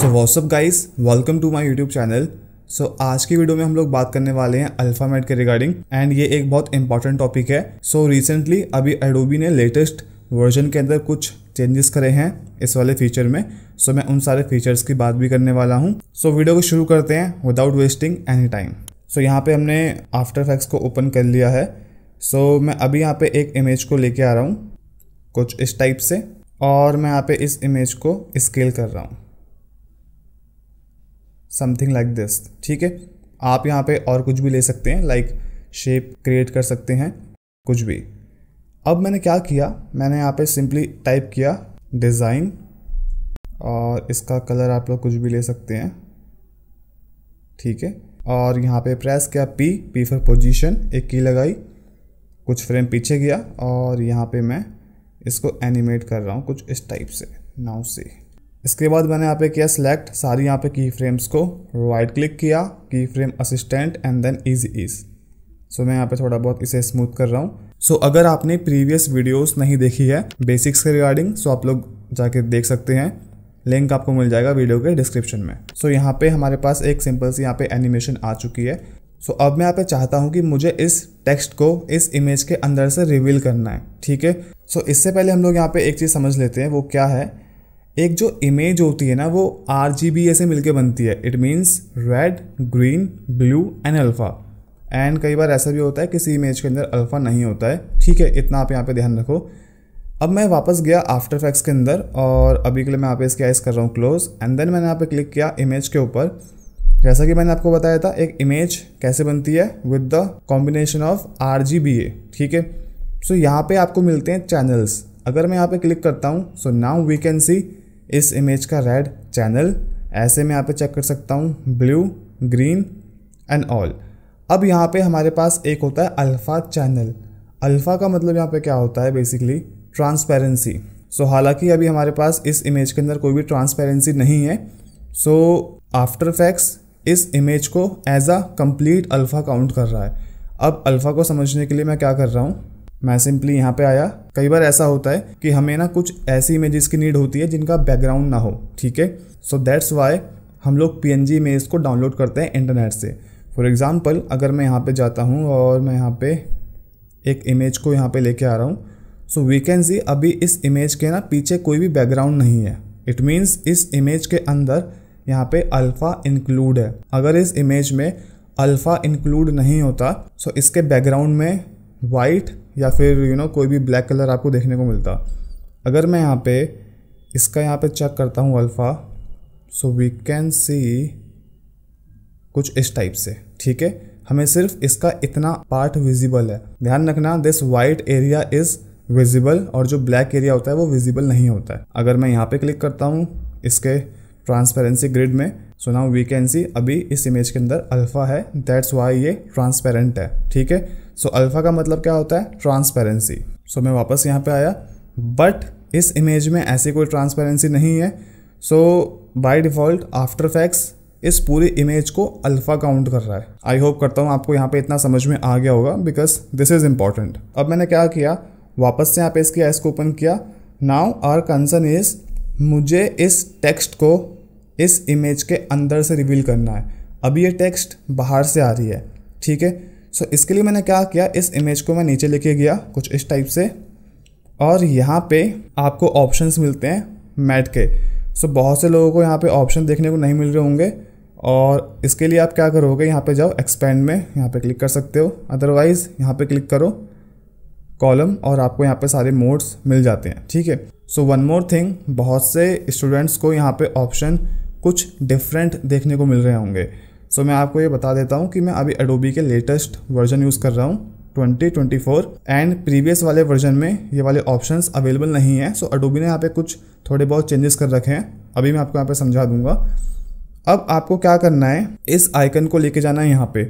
so what's up guys welcome to my YouTube channel so आज की video में हम लोग बात करने वाले हैं अल्फामेट के रिगार्डिंग एंड ये एक बहुत इंपॉर्टेंट टॉपिक है सो so, रिसेंटली अभी एडोबी ने लेटेस्ट वर्जन के अंदर कुछ चेंजेस करे हैं इस वाले फीचर में सो so, मैं उन सारे फीचर्स की बात भी करने वाला हूँ सो so, वीडियो को शुरू करते हैं without wasting any time so यहाँ पर हमने आफ्टर फैक्स को ओपन कर लिया है सो so, मैं अभी यहाँ पर एक इमेज को लेके आ रहा हूँ कुछ इस टाइप से और मैं यहाँ पे इस इमेज को स्केल कर रहा हूँ समथिंग लाइक दिस ठीक है आप यहाँ पे और कुछ भी ले सकते हैं लाइक शेप क्रिएट कर सकते हैं कुछ भी अब मैंने क्या किया मैंने यहाँ पे सिंपली टाइप किया डिज़ाइन और इसका कलर आप लोग कुछ भी ले सकते हैं ठीक है और यहाँ पे प्रेस किया पी पी फॉर पोजीशन एक की लगाई कुछ फ्रेम पीछे गया और यहाँ पे मैं इसको एनिमेट कर रहा हूँ कुछ इस टाइप से नाउ से इसके बाद मैंने यहाँ पे किया सिलेक्ट सारी यहाँ पे की फ्रेम्स को राइट क्लिक किया की frame assistant and then easy is so मैं यहाँ पे थोड़ा बहुत इसे स्मूथ कर रहा हूँ सो so, अगर आपने प्रीवियस वीडियोस नहीं देखी है बेसिक्स के रिगार्डिंग सो आप लोग जाके देख सकते हैं लिंक आपको मिल जाएगा वीडियो के डिस्क्रिप्शन में सो so, यहाँ पे हमारे पास एक सिंपल सी यहाँ पे एनिमेशन आ चुकी है सो so, अब मैं यहाँ पे चाहता हूँ कि मुझे इस टेक्स्ट को इस इमेज के अंदर से रिवील करना है ठीक है सो इससे पहले हम लोग यहाँ पे एक चीज़ समझ लेते हैं वो क्या है एक जो इमेज होती है ना वो आर जी बी ऐसे मिलके बनती है it means red green blue and alpha and कई बार ऐसा भी होता है किसी इमेज के अंदर अल्फ़ा नहीं होता है ठीक है इतना आप यहाँ पे ध्यान रखो अब मैं वापस गया आफ्टर फैक्स के अंदर और अभी के लिए मैं यहाँ पे इसके आइस कर रहा हूँ क्लोज एंड देन मैंने यहाँ पे क्लिक किया इमेज के ऊपर जैसा कि मैंने आपको बताया था एक इमेज कैसे बनती है with the combination of R G B A ठीक है सो यहाँ पर आपको मिलते हैं चैनल्स अगर मैं यहाँ पे क्लिक करता हूँ so now we can see इस इमेज का रेड चैनल ऐसे मैं यहाँ पे चेक कर सकता हूँ ब्लू ग्रीन एंड ऑल अब यहाँ पे हमारे पास एक होता है अल्फ़ा चैनल अल्फ़ा का मतलब यहाँ पे क्या होता है बेसिकली ट्रांसपेरेंसी सो हालांकि अभी हमारे पास इस इमेज के अंदर कोई भी ट्रांसपेरेंसी नहीं है सो आफ्टर फैक्स इस इमेज को as a complete alpha count कर रहा है अब अल्फ़ा को समझने के लिए मैं क्या कर रहा हूँ मैं सिंपली यहाँ पे आया कई बार ऐसा होता है कि हमें ना कुछ ऐसी इमेजेस की नीड होती है जिनका बैकग्राउंड ना हो ठीक है सो दैट्स वाई हम लोग पी एन जी इमेज को डाउनलोड करते हैं इंटरनेट से फॉर एग्ज़ाम्पल अगर मैं यहाँ पे जाता हूँ और मैं यहाँ पे एक इमेज को यहाँ पे लेके आ रहा हूँ सो वी कैन सी अभी इस इमेज के ना पीछे कोई भी बैकग्राउंड नहीं है इट मीन्स इस इमेज के अंदर यहाँ पे अल्फ़ा इंक्लूड है अगर इस इमेज में अल्फ़ा इंक्लूड नहीं होता सो so इसके बैकग्राउंड में वाइट या फिर यू नो कोई भी ब्लैक कलर आपको देखने को मिलता अगर मैं यहाँ पे इसका यहाँ पे चेक करता हूँ alpha so we can see कुछ इस टाइप से ठीक है हमें सिर्फ इसका इतना पार्ट विजिबल है ध्यान रखना this white area is visible और जो ब्लैक एरिया होता है वो विजिबल नहीं होता है अगर मैं यहाँ पे क्लिक करता हूँ इसके ट्रांसपेरेंसी ग्रिड में so now we can see अभी इस इमेज के अंदर अल्फ़ा है दैट्स वाई ये ट्रांसपेरेंट है ठीक है सो अल्फ़ा का मतलब क्या होता है ट्रांसपेरेंसी सो मैं वापस यहाँ पे आया बट इस इमेज में ऐसी कोई ट्रांसपेरेंसी नहीं है so by default after effects इस पूरी इमेज को अल्फ़ा काउंट कर रहा है आई होप करता हूँ आपको यहाँ पे इतना समझ में आ गया होगा बिकॉज दिस इज़ इम्पॉर्टेंट अब मैंने क्या किया वापस से यहाँ पे इसकी एस को ओपन किया नाउ आर कंसर्न इज़ मुझे इस टेक्स्ट को इस इमेज के अंदर से रिवील करना है अभी ये टेक्स्ट बाहर से आ रही है ठीक है सो इसके लिए मैंने क्या किया इस इमेज को मैं नीचे लेके गया कुछ इस टाइप से और यहाँ पे आपको ऑप्शंस मिलते हैं मैट के सो बहुत से लोगों को यहाँ पे ऑप्शन देखने को नहीं मिल रहे होंगे और इसके लिए आप क्या करोगे यहाँ पे जाओ एक्सपेंड में यहाँ पे क्लिक कर सकते हो अदरवाइज़ यहाँ पे क्लिक करो कॉलम और आपको यहाँ पे सारे मोड्स मिल जाते हैं ठीक है सो वन मोर थिंग बहुत से स्टूडेंट्स को यहाँ पे ऑप्शन कुछ डिफरेंट देखने को मिल रहे होंगे सो so, मैं आपको ये बता देता हूँ कि मैं अभी एडोबी के लेटेस्ट वर्जन यूज़ कर रहा हूँ 2024 एंड प्रीवियस वाले वर्जन में ये वाले ऑप्शंस अवेलेबल नहीं हैं सो अडोबी ने यहाँ पे कुछ थोड़े बहुत चेंजेस कर रखे हैं अभी मैं आपको यहाँ पे समझा दूंगा अब आपको क्या करना है इस आइकन को लेके जाना है यहाँ पे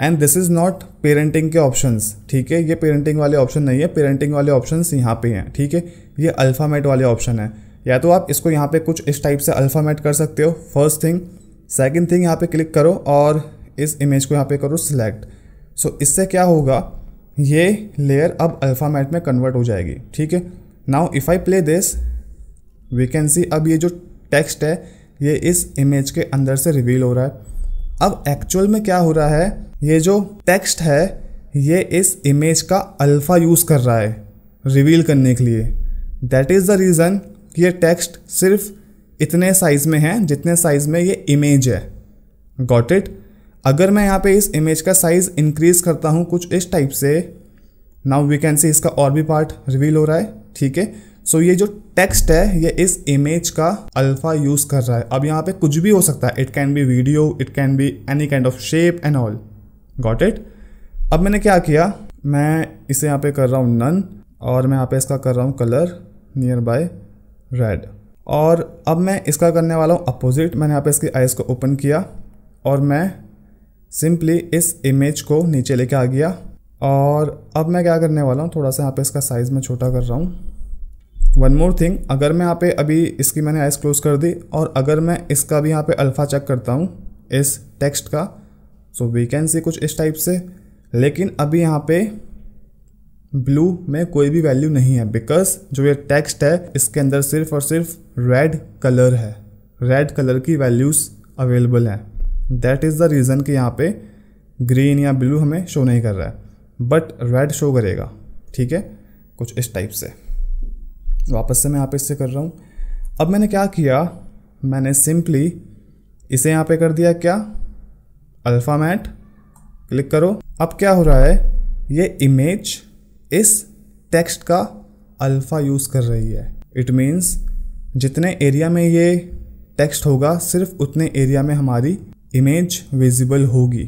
and this is not parenting के ऑप्शंस ठीक है ये पेरेंटिंग वाले ऑप्शन नहीं है पेरेंटिंग वाले ऑप्शन यहाँ पे हैं ठीक है ये अल्फ़ामेट वाले ऑप्शन हैं या तो आप इसको यहाँ पे कुछ इस टाइप से अल्फ़ामेट कर सकते हो फर्स्ट थिंग सेकंड थिंग यहाँ पे क्लिक करो और इस इमेज को यहाँ पे करो सिलेक्ट सो so, इससे क्या होगा ये लेयर अब अल्फ़ामेट में कन्वर्ट हो जाएगी ठीक है now if I play this we can see अब ये जो टेक्स्ट है ये इस इमेज के अंदर से रिवील हो रहा है अब एक्चुअल में क्या हो रहा है ये जो टेक्स्ट है ये इस इमेज का अल्फ़ा यूज़ कर रहा है रिवील करने के लिए दैट इज़ द रीज़न ये टेक्स्ट सिर्फ इतने साइज़ में है जितने साइज़ में ये इमेज है गॉट इट अगर मैं यहाँ पे इस इमेज का साइज़ इंक्रीज़ करता हूँ कुछ इस टाइप से नाउ वी कैन सी इसका और भी पार्ट रिवील हो रहा है ठीक है सो ये जो टेक्स्ट है ये इस इमेज का अल्फ़ा यूज़ कर रहा है अब यहाँ पे कुछ भी हो सकता है it can be video it can be any kind of shape and all got it अब मैंने क्या किया मैं इसे यहाँ पे कर रहा हूँ नन और मैं यहाँ पे इसका कर रहा हूँ कलर नियर बाय रेड और अब मैं इसका करने वाला हूँ अपोजिट मैंने यहाँ पे इसकी आइज़ को ओपन किया और मैं सिंपली इस इमेज को नीचे लेके आ गया और अब मैं क्या करने वाला हूँ थोड़ा सा यहाँ पे इसका साइज़ मैं छोटा कर रहा हूँ वन मोर थिंग अगर मैं यहाँ पे अभी इसकी मैंने आइज़ क्लोज़ कर दी और अगर मैं इसका भी यहाँ पे अल्फ़ा चेक करता हूँ इस टेक्स्ट का सो वी कैन सी कुछ इस टाइप से लेकिन अभी यहाँ पे ब्लू में कोई भी वैल्यू नहीं है बिकॉज जो ये टेक्स्ट है इसके अंदर सिर्फ और सिर्फ रेड कलर है रेड कलर की वैल्यूज़ अवेलेबल हैं दैट इज़ द रीज़न कि यहाँ पे ग्रीन या ब्लू हमें शो नहीं कर रहा है बट रेड शो करेगा ठीक है कुछ इस टाइप से वापस से मैं यहाँ पे इससे कर रहा हूँ अब मैंने क्या किया मैंने सिंपली इसे यहाँ पे कर दिया क्या अल्फामैट क्लिक करो अब क्या हो रहा है ये इमेज इस टेक्स्ट का अल्फ़ा यूज़ कर रही है इट मीन्स जितने एरिया में ये टेक्स्ट होगा सिर्फ उतने एरिया में हमारी इमेज विजिबल होगी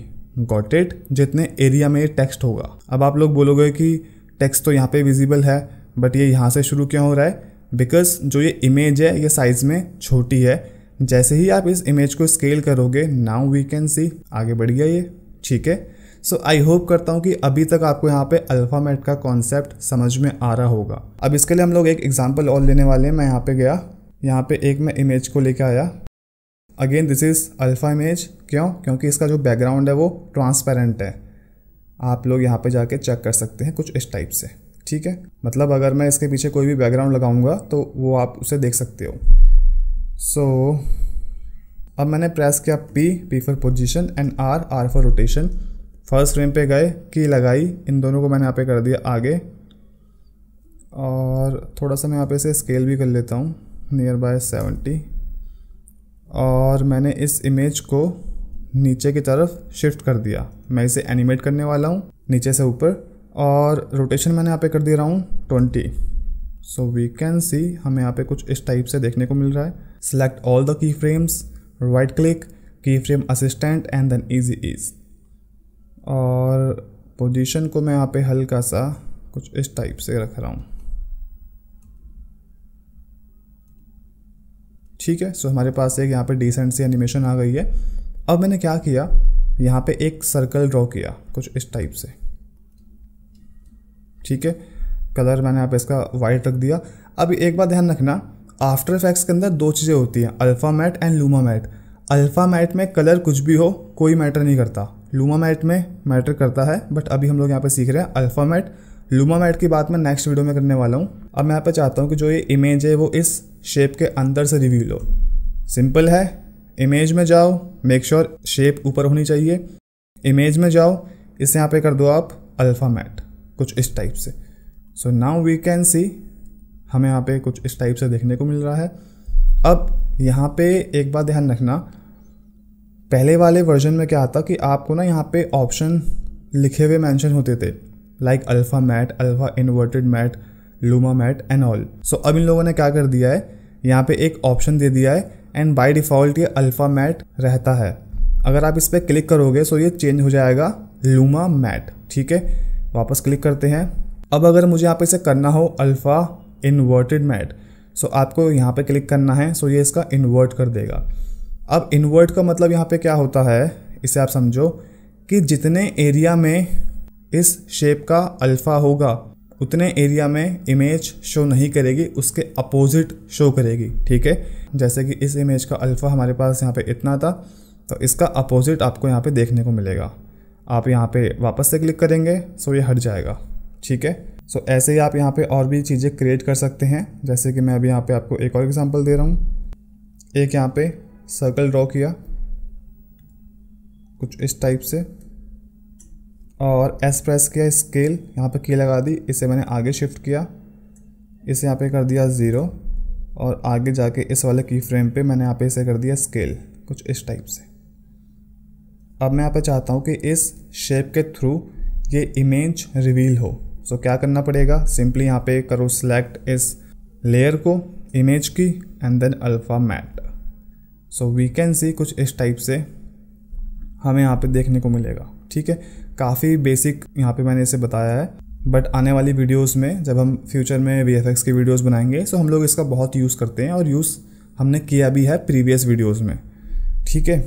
गॉट इट जितने एरिया में ये टेक्स्ट होगा अब आप लोग बोलोगे कि टेक्स्ट तो यहाँ पे विजिबल है बट ये यहाँ से शुरू क्यों हो रहा है बिकॉज जो ये इमेज है ये साइज़ में छोटी है जैसे ही आप इस इमेज को स्केल करोगे नाउ वी कैन सी आगे बढ़ गया ये ठीक है सो आई होप करता हूँ कि अभी तक आपको यहाँ पे अल्फ़ामेट का कॉन्सेप्ट समझ में आ रहा होगा अब इसके लिए हम लोग एक एग्जाम्पल और लेने वाले हैं मैं यहाँ पे गया यहाँ पे एक मैं इमेज को लेके आया again this is alpha image क्यों क्योंकि इसका जो बैकग्राउंड है वो ट्रांसपेरेंट है आप लोग यहाँ पे जाके चेक कर सकते हैं कुछ इस टाइप से ठीक है मतलब अगर मैं इसके पीछे कोई भी बैकग्राउंड लगाऊंगा तो वो आप उसे देख सकते हो सो so, अब मैंने प्रेस किया P P for position and R R for rotation first frame पे गए की लगाई इन दोनों को मैंने यहाँ पे कर दिया आगे और थोड़ा सा मैं यहाँ पे इसे स्केल भी कर लेता हूँ नियर बाय सेवेंटी और मैंने इस इमेज को नीचे की तरफ शिफ्ट कर दिया मैं इसे एनिमेट करने वाला हूँ नीचे से ऊपर और रोटेशन मैंने यहाँ पे कर दे रहा हूँ twenty so we can see हमें यहाँ पे कुछ इस टाइप से देखने को मिल रहा है select all the key frames right click key frame assistant and then easy ease और पोजीशन को मैं यहाँ पे हल्का सा कुछ इस टाइप से रख रहा हूँ ठीक है सो हमारे पास एक यहाँ पे डिसेंट सी एनिमेशन आ गई है अब मैंने क्या किया यहाँ पे एक सर्कल ड्रॉ किया कुछ इस टाइप से ठीक है कलर मैंने यहाँ पे इसका वाइट रख दिया अब एक बात ध्यान रखना आफ्टर इफेक्ट्स के अंदर दो चीज़ें होती हैं alpha matte and luma matte alpha matte में कलर कुछ भी हो कोई मैटर नहीं करता मैट में मैटर करता है बट अभी हम लोग यहाँ पर सीख रहे हैं लूमा मैट की बात मैं नेक्स्ट वीडियो में करने वाला हूँ अब मैं यहाँ पर चाहता हूँ कि जो ये इमेज है वो इस शेप के अंदर से रिव्यूल हो सिंपल है इमेज में जाओ मेक श्योर शेप ऊपर होनी चाहिए इमेज में जाओ इसे यहाँ पे कर दो आप मैट कुछ इस टाइप से so now we can see हमें यहाँ पे कुछ इस टाइप से देखने को मिल रहा है अब यहाँ पे एक बात ध्यान रखना पहले वाले वर्जन में क्या आता कि आपको ना यहाँ पे ऑप्शन लिखे हुए मेंशन होते थे like alpha matte alpha inverted matte luma matte and all so अब इन लोगों ने क्या कर दिया है यहाँ पे एक ऑप्शन दे दिया है एंड बाय डिफ़ॉल्ट ये अल्फ़ा मैट रहता है अगर आप इस पर क्लिक करोगे सो ये चेंज हो जाएगा लूमा मैट ठीक है वापस क्लिक करते हैं अब अगर मुझे यहाँ पे इसे करना हो अल्फ़ा इन्वर्टेड मैट सो आपको यहाँ पे क्लिक करना है सो ये इसका इन्वर्ट कर देगा अब इनवर्ट का मतलब यहाँ पे क्या होता है इसे आप समझो कि जितने एरिया में इस शेप का अल्फ़ा होगा उतने एरिया में इमेज शो नहीं करेगी उसके अपोजिट शो करेगी ठीक है जैसे कि इस इमेज का अल्फ़ा हमारे पास यहाँ पे इतना था तो इसका अपोजिट आपको यहाँ पे देखने को मिलेगा आप यहाँ पे वापस से क्लिक करेंगे सो ये हट जाएगा ठीक है सो ऐसे ही आप यहाँ पे और भी चीज़ें क्रिएट कर सकते हैं जैसे कि मैं अभी यहाँ पे आपको एक और एग्जाम्पल दे रहा हूँ एक यहाँ पे सर्कल ड्रॉ किया कुछ इस टाइप से और एस प्रेस किया स्केल यहाँ पे की लगा दी इसे मैंने आगे शिफ्ट किया इसे यहाँ पे कर दिया ज़ीरो और आगे जाके इस वाले की फ्रेम पे मैंने यहाँ पे इसे कर दिया स्केल कुछ इस टाइप से अब मैं यहाँ पे चाहता हूँ कि इस शेप के थ्रू ये इमेज रिवील हो सो क्या करना पड़ेगा सिंपली यहाँ पे करो सेलेक्ट इस लेयर को इमेज की and then alpha matte so we can see कुछ इस टाइप से हमें यहाँ पे देखने को मिलेगा ठीक है काफ़ी बेसिक यहाँ पे मैंने इसे बताया है बट आने वाली वीडियोस में जब हम फ्यूचर में वी की वीडियोस बनाएंगे सो हम लोग इसका बहुत यूज़ करते हैं और यूज़ हमने किया भी है प्रीवियस वीडियोस में ठीक है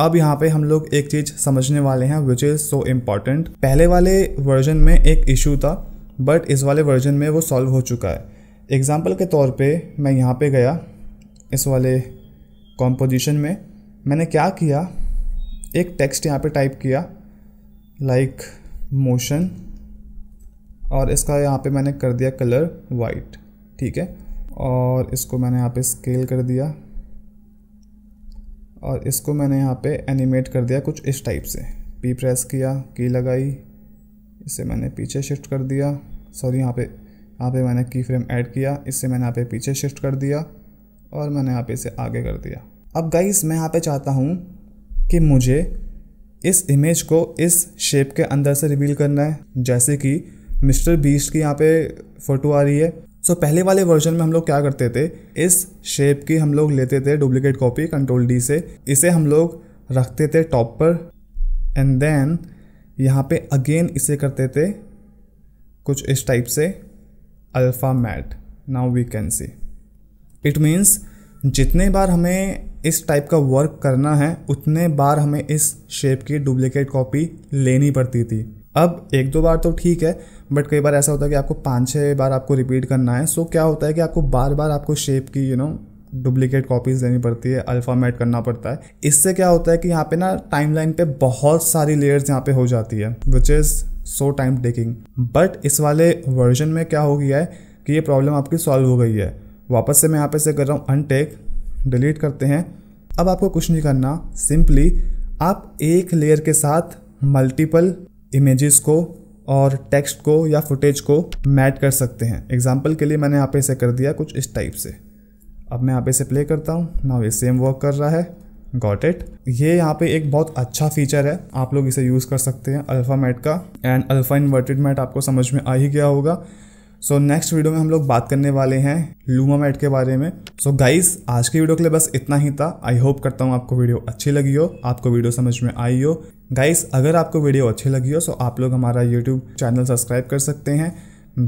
अब यहाँ पे हम लोग एक चीज़ समझने वाले हैं विच इज़ सो इम्पॉर्टेंट पहले वाले वर्जन में एक इशू था बट इस वाले वर्जन में वो सॉल्व हो चुका है एग्ज़ाम्पल के तौर पे मैं यहाँ पे गया इस वाले कॉम्पोजिशन में मैंने क्या किया एक टेक्स्ट यहाँ पे टाइप किया लाइक like मोशन और इसका यहाँ पे मैंने कर दिया कलर वाइट ठीक है और इसको मैंने यहाँ पे स्केल कर दिया और इसको मैंने यहाँ पे एनिमेट कर दिया कुछ इस टाइप से पी प्रेस किया की लगाई इसे मैंने पीछे शिफ्ट कर दिया सॉरी यहाँ पे यहाँ पे मैंने की फ्रेम ऐड किया इससे मैंने यहाँ पे पीछे शिफ्ट कर दिया और मैंने यहाँ पे इसे आगे कर दिया अब गाइस मैं यहाँ पे चाहता हूँ कि मुझे इस इमेज को इस शेप के अंदर से रिवील करना है जैसे कि मिस्टर बीस की यहाँ पे फ़ोटो आ रही है सो so, पहले वाले वर्जन में हम लोग क्या करते थे इस शेप की हम लोग लेते थे डुप्लीकेट कॉपी कंट्रोल डी से इसे हम लोग रखते थे टॉप पर एंड देन यहाँ पे अगेन इसे करते थे कुछ इस टाइप से alpha matte now we can see it means जितने बार हमें इस टाइप का वर्क करना है उतने बार हमें इस शेप की डुप्लीकेट कॉपी लेनी पड़ती थी अब एक दो बार तो ठीक है बट कई बार ऐसा होता है कि आपको पाँच छः बार आपको रिपीट करना है सो क्या होता है कि आपको बार बार आपको शेप की यू नो डुप्लीकेट कॉपीज़ लेनी पड़ती है अल्फ़ामेट करना पड़ता है इससे क्या होता है कि यहाँ पे ना टाइम लाइन पे बहुत सारी लेयर्स यहाँ पे हो जाती है which is so time taking but इस वाले वर्जन में क्या हो गया है कि ये प्रॉब्लम आपकी सॉल्व हो गई है वापस से मैं यहाँ पे से कर रहा हूँ अनटेक डिलीट करते हैं अब आपको कुछ नहीं करना सिंपली आप एक लेयर के साथ मल्टीपल इमेजेस को और टेक्स्ट को या फुटेज को मैट कर सकते हैं एग्जाम्पल के लिए मैंने यहाँ पे इसे कर दिया कुछ इस टाइप से अब मैं यहाँ पे इसे प्ले करता हूँ नाउ ये सेम वर्क कर रहा है गॉट इट ये यहाँ पे एक बहुत अच्छा फीचर है आप लोग इसे यूज़ कर सकते हैं अल्फ़ा मैट का एंड अल्फ़ा इन्वर्टेड मैट आपको समझ में आ ही गया होगा सो नेक्स्ट वीडियो में हम लोग बात करने वाले हैं लूमा मैट के बारे में सो so गाइस आज के वीडियो के लिए बस इतना ही था आई होप करता हूँ आपको वीडियो अच्छी लगी हो आपको वीडियो समझ में आई हो गाइस अगर आपको वीडियो अच्छी लगी हो सो आप लोग हमारा यूट्यूब चैनल सब्सक्राइब कर सकते हैं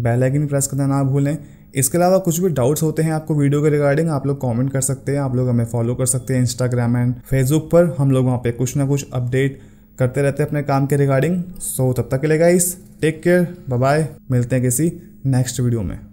बेलाइकिन प्रेस करना ना भूलें इसके अलावा कुछ भी डाउट्स होते हैं आपको वीडियो के रिगार्डिंग आप लोग कॉमेंट कर सकते हैं आप लोग हमें फॉलो कर सकते हैं इंस्टाग्राम एंड फेसबुक पर हम लोग वहाँ पर कुछ ना कुछ अपडेट करते रहते हैं अपने काम के रिगार्डिंग सो so, तब तक के लिए गाइस टेक केयर बाय मिलते हैं किसी नेक्स्ट वीडियो में